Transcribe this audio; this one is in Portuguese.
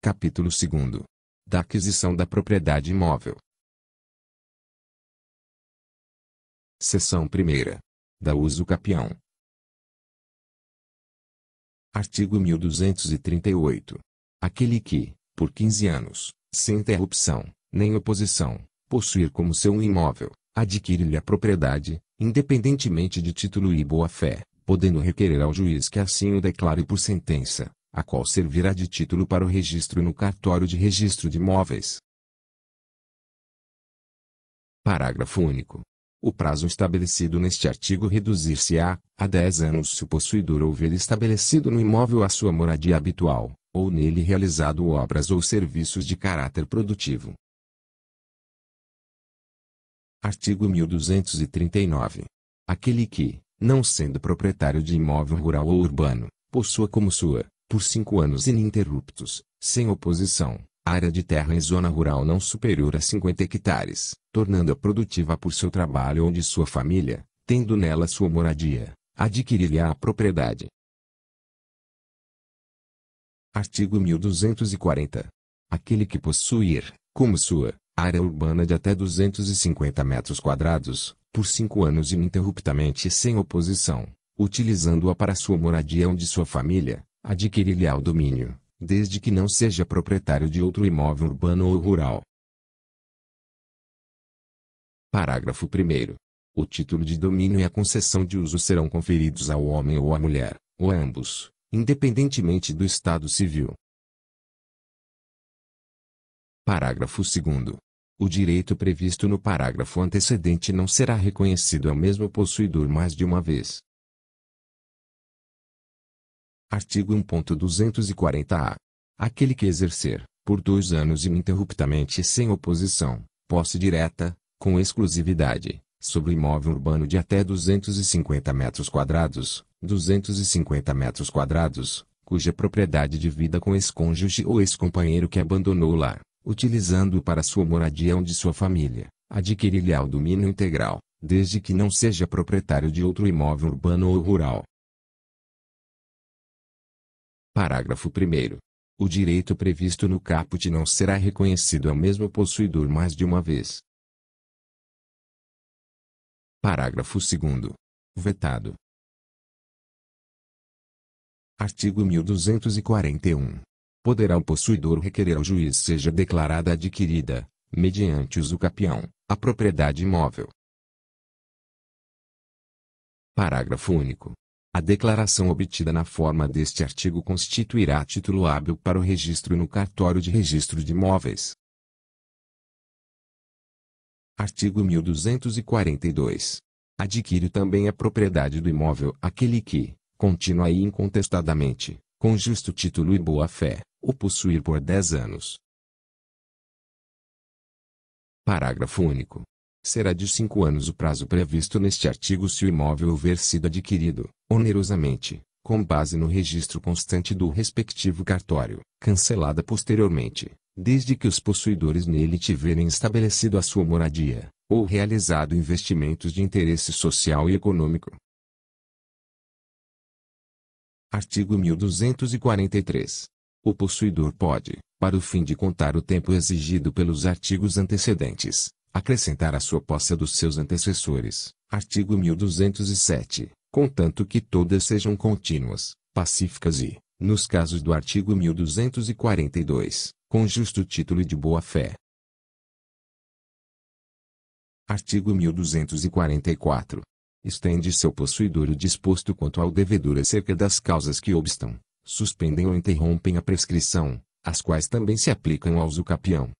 Capítulo 2 Da aquisição da propriedade imóvel. Seção 1 Da Capião. Artigo 1238. Aquele que, por 15 anos, sem interrupção, nem oposição, possuir como seu imóvel, adquire-lhe a propriedade, independentemente de título e boa-fé, podendo requerer ao juiz que assim o declare por sentença, a qual servirá de título para o registro no cartório de registro de imóveis. Parágrafo único. O prazo estabelecido neste artigo reduzir-se-á a 10 anos se o possuidor houver estabelecido no imóvel a sua moradia habitual, ou nele realizado obras ou serviços de caráter produtivo. Artigo 1239. Aquele que, não sendo proprietário de imóvel rural ou urbano, possua como sua, por cinco anos ininterruptos, sem oposição, área de terra em zona rural não superior a 50 hectares, tornando-a produtiva por seu trabalho ou de sua família, tendo nela sua moradia, adquirir-lhe a propriedade. Artigo 1240. Aquele que possuir, como sua, área urbana de até 250 metros quadrados, por cinco anos ininterruptamente sem oposição, utilizando-a para sua moradia ou de sua família, adquirir lhe ao domínio, desde que não seja proprietário de outro imóvel urbano ou rural. Parágrafo 1 O título de domínio e a concessão de uso serão conferidos ao homem ou à mulher, ou a ambos, independentemente do estado civil. Parágrafo 2 o direito previsto no parágrafo antecedente não será reconhecido ao mesmo possuidor mais de uma vez, Artigo 1.240-A. Aquele que exercer, por dois anos ininterruptamente e sem oposição, posse direta, com exclusividade, sobre imóvel urbano de até 250 metros quadrados, 250 metros quadrados, cuja propriedade divida com ex-cônjuge ou ex-companheiro que abandonou lá, utilizando-o para sua moradia ou de sua família, adquirir-lhe ao domínio integral, desde que não seja proprietário de outro imóvel urbano ou rural, Parágrafo 1 O direito previsto no caput não será reconhecido ao mesmo possuidor mais de uma vez. Parágrafo 2 Vetado. Artigo 1241. Poderá o possuidor requerer ao juiz seja declarada adquirida, mediante uso capião, a propriedade imóvel. Parágrafo único. A declaração obtida na forma deste artigo constituirá título hábil para o registro no cartório de registro de imóveis. Artigo 1242. Adquire também a propriedade do imóvel aquele que, continua e incontestadamente, com justo título e boa-fé, o possuir por 10 anos. Parágrafo único será de cinco anos o prazo previsto neste artigo se o imóvel houver sido adquirido, onerosamente, com base no registro constante do respectivo cartório, cancelada posteriormente, desde que os possuidores nele tiverem estabelecido a sua moradia, ou realizado investimentos de interesse social e econômico. Artigo 1243. O possuidor pode, para o fim de contar o tempo exigido pelos artigos antecedentes, acrescentar a sua posse dos seus antecessores. Artigo 1207. Contanto que todas sejam contínuas, pacíficas e, nos casos do artigo 1242, com justo título de boa-fé. Artigo 1244. Estende seu possuidor o disposto quanto ao devedor acerca das causas que obstam, suspendem ou interrompem a prescrição, as quais também se aplicam ao usucapião.